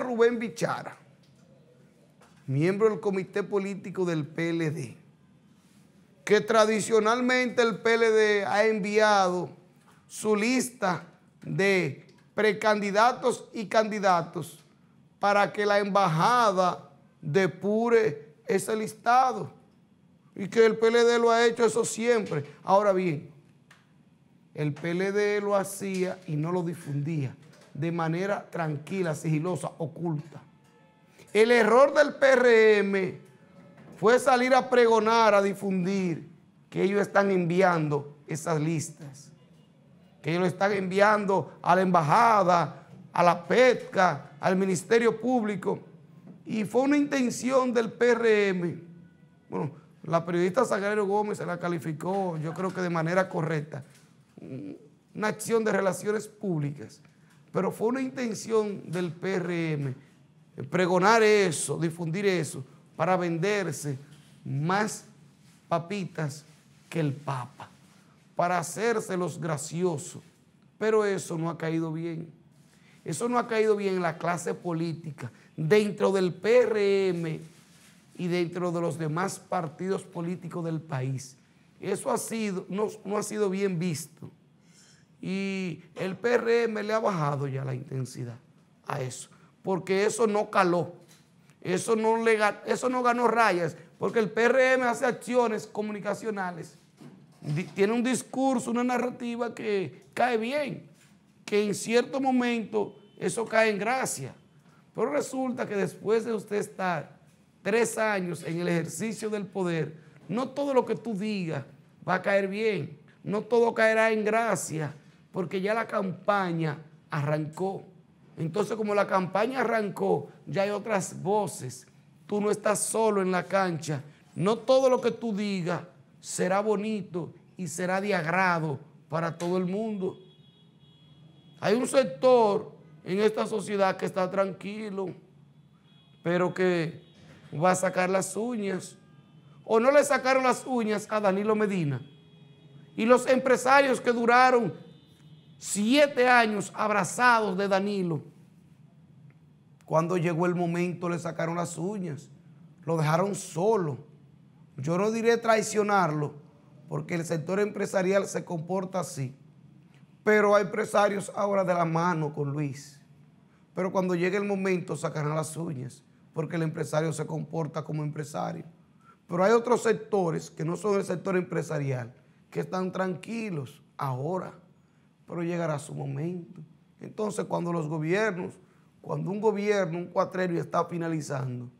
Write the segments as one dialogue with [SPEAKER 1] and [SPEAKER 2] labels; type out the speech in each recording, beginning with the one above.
[SPEAKER 1] Rubén Bichara, miembro del comité político del PLD, que tradicionalmente el PLD ha enviado su lista de precandidatos y candidatos para que la embajada depure ese listado. Y que el PLD lo ha hecho eso siempre. Ahora bien, el PLD lo hacía y no lo difundía de manera tranquila, sigilosa, oculta. El error del PRM fue salir a pregonar, a difundir que ellos están enviando esas listas, que ellos lo están enviando a la embajada, a la PETCA, al Ministerio Público. Y fue una intención del PRM. Bueno, la periodista Sagrario Gómez se la calificó, yo creo que de manera correcta, una acción de relaciones públicas pero fue una intención del PRM pregonar eso, difundir eso, para venderse más papitas que el Papa, para hacerse los graciosos. Pero eso no ha caído bien. Eso no ha caído bien en la clase política, dentro del PRM y dentro de los demás partidos políticos del país. Eso ha sido, no ha sido bien visto. Y el PRM le ha bajado ya la intensidad a eso, porque eso no caló, eso no, le, eso no ganó rayas, porque el PRM hace acciones comunicacionales, tiene un discurso, una narrativa que cae bien, que en cierto momento eso cae en gracia. Pero resulta que después de usted estar tres años en el ejercicio del poder, no todo lo que tú digas va a caer bien, no todo caerá en gracia porque ya la campaña arrancó. Entonces, como la campaña arrancó, ya hay otras voces. Tú no estás solo en la cancha. No todo lo que tú digas será bonito y será de agrado para todo el mundo. Hay un sector en esta sociedad que está tranquilo, pero que va a sacar las uñas. O no le sacaron las uñas a Danilo Medina. Y los empresarios que duraron siete años abrazados de Danilo. Cuando llegó el momento le sacaron las uñas, lo dejaron solo. Yo no diré traicionarlo, porque el sector empresarial se comporta así. Pero hay empresarios ahora de la mano con Luis. Pero cuando llegue el momento sacarán las uñas, porque el empresario se comporta como empresario. Pero hay otros sectores que no son el sector empresarial, que están tranquilos ahora pero llegará su momento. Entonces, cuando los gobiernos, cuando un gobierno, un cuatrero está finalizando,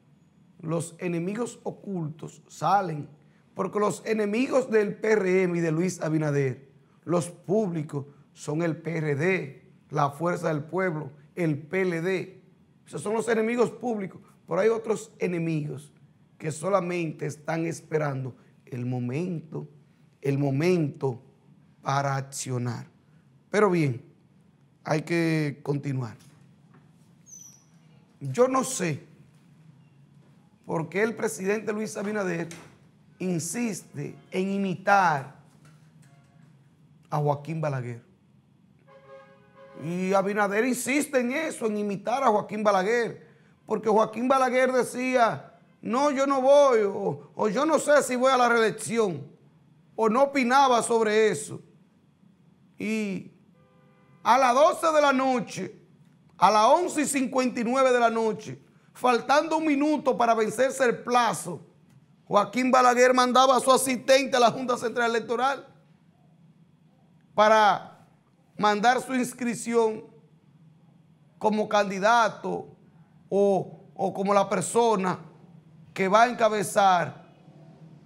[SPEAKER 1] los enemigos ocultos salen, porque los enemigos del PRM y de Luis Abinader, los públicos, son el PRD, la Fuerza del Pueblo, el PLD. Esos son los enemigos públicos, pero hay otros enemigos que solamente están esperando el momento, el momento para accionar. Pero bien, hay que continuar. Yo no sé por qué el presidente Luis Abinader insiste en imitar a Joaquín Balaguer. Y Abinader insiste en eso, en imitar a Joaquín Balaguer. Porque Joaquín Balaguer decía, no, yo no voy, o, yo no sé si voy a la reelección, o no opinaba sobre eso. Y a las 12 de la noche, a las 11 y 59 de la noche, faltando un minuto para vencerse el plazo, Joaquín Balaguer mandaba a su asistente a la Junta Central Electoral para mandar su inscripción como candidato o, o, como la persona que va a encabezar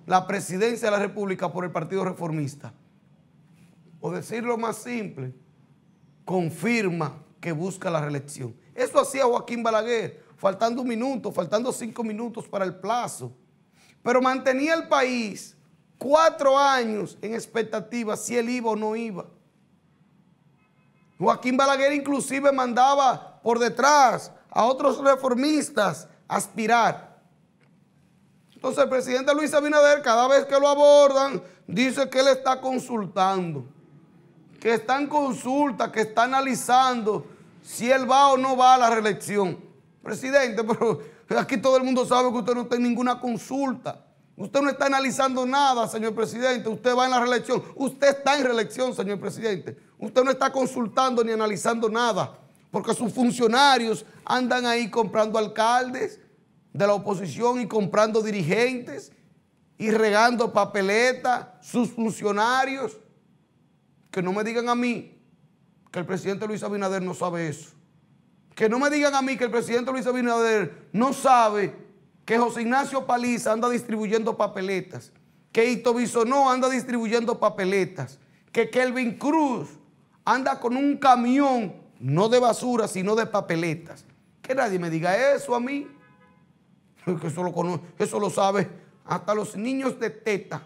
[SPEAKER 1] la presidencia de la República por el Partido Reformista. O decirlo más simple, confirma que busca la reelección. Eso hacía Joaquín Balaguer, faltando un minuto, faltando cinco minutos para el plazo. Pero mantenía el país cuatro años en expectativa si él iba o no iba. Joaquín Balaguer inclusive mandaba por detrás a otros reformistas aspirar. Entonces el presidente Luis Abinader cada vez que lo abordan dice que él está consultando que está en consulta, que está analizando si él va o no va a la reelección. Presidente, pero aquí todo el mundo sabe que usted no tiene ninguna consulta. Usted no está analizando nada, señor presidente. Usted va en la reelección. Usted está en reelección, señor presidente. Usted no está consultando ni analizando nada, porque sus funcionarios andan ahí comprando alcaldes de la oposición y comprando dirigentes y regando papeletas, sus funcionarios. Que no me digan a mí que el presidente Luis Abinader no sabe eso. Que no me digan a mí que el presidente Luis Abinader no sabe que José Ignacio Paliza anda distribuyendo papeletas, que Ito Bisonó anda distribuyendo papeletas, que Kelvin Cruz anda con un camión, no de basura, sino de papeletas. Que nadie me diga eso a mí. Eso lo, eso lo sabe. Hasta los niños de teta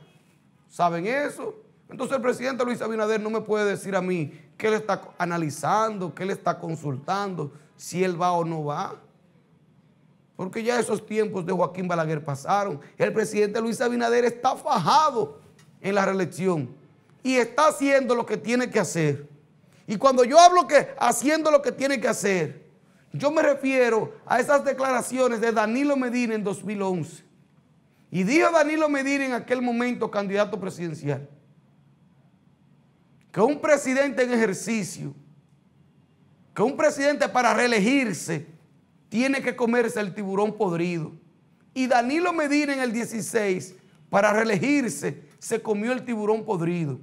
[SPEAKER 1] saben eso. Entonces el presidente Luis Abinader no me puede decir a mí qué le está analizando, qué le está consultando, si él va o no va. Porque ya esos tiempos de Joaquín Balaguer pasaron. El presidente Luis Abinader está fajado en la reelección y está haciendo lo que tiene que hacer. Y cuando yo hablo que haciendo lo que tiene que hacer, yo me refiero a esas declaraciones de Danilo Medina en 2011. Y dijo Danilo Medina en aquel momento candidato presidencial que un presidente en ejercicio, que un presidente para reelegirse, tiene que comerse el tiburón podrido. Y Danilo Medina en el 16, para reelegirse, se comió el tiburón podrido.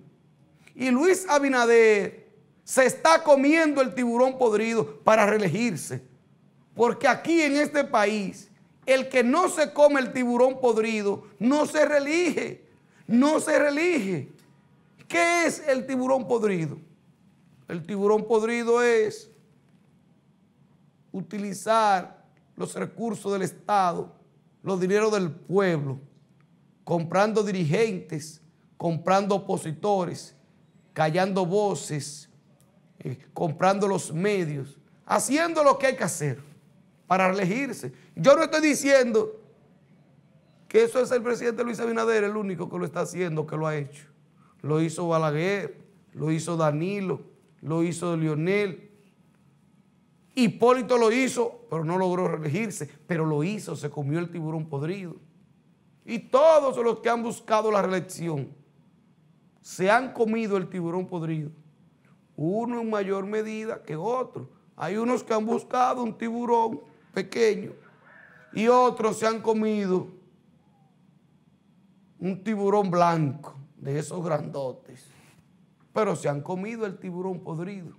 [SPEAKER 1] Y Luis Abinader se está comiendo el tiburón podrido para reelegirse. Porque aquí en este país, el que no se come el tiburón podrido, no se reelige. No se reelige. ¿Qué es el tiburón podrido? El tiburón podrido es utilizar los recursos del Estado, los dineros del pueblo, comprando dirigentes, comprando opositores, callando voces, eh, comprando los medios, haciendo lo que hay que hacer para elegirse. Yo no estoy diciendo que eso es el presidente Luis Abinader, el único que lo está haciendo, que lo ha hecho lo hizo Balaguer, lo hizo Danilo, lo hizo Lionel. Hipólito lo hizo, pero no logró reelegirse, pero lo hizo, se comió el tiburón podrido. Y todos los que han buscado la reelección se han comido el tiburón podrido, uno en mayor medida que otro. Hay unos que han buscado un tiburón pequeño y otros se han comido un tiburón blanco de esos grandotes, pero se han comido el tiburón podrido,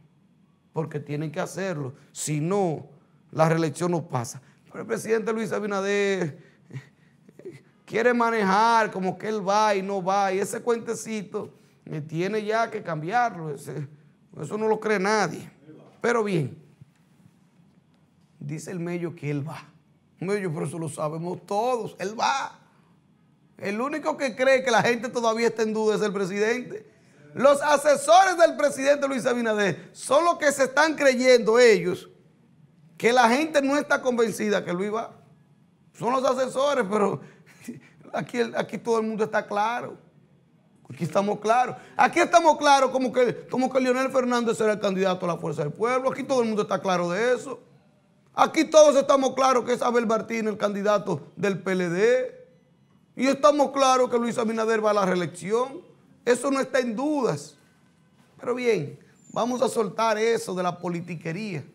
[SPEAKER 1] porque tienen que hacerlo, si no, la reelección no pasa. Pero el presidente Luis Abinader eh, quiere manejar como que él va y no va, y ese cuentecito tiene ya que cambiarlo, eso no lo cree nadie. Pero bien, dice el medio que él va. Medio, pero eso lo sabemos todos, él va. El único que cree que la gente todavía está en duda es el presidente. Los asesores del presidente Luis Abinader son los que se están creyendo ellos que la gente no está convencida que Luis va. Son los asesores, pero aquí, aquí todo el mundo está claro. Aquí estamos claros. Aquí estamos claros como que, como que Leonel Fernández era el candidato a la Fuerza del Pueblo. Aquí todo el mundo está claro de eso. Aquí todos estamos claros que es Abel Martínez el candidato del PLD. Y estamos claros que Luis Abinader va a la reelección. Eso no está en dudas. Pero bien, vamos a soltar eso de la politiquería.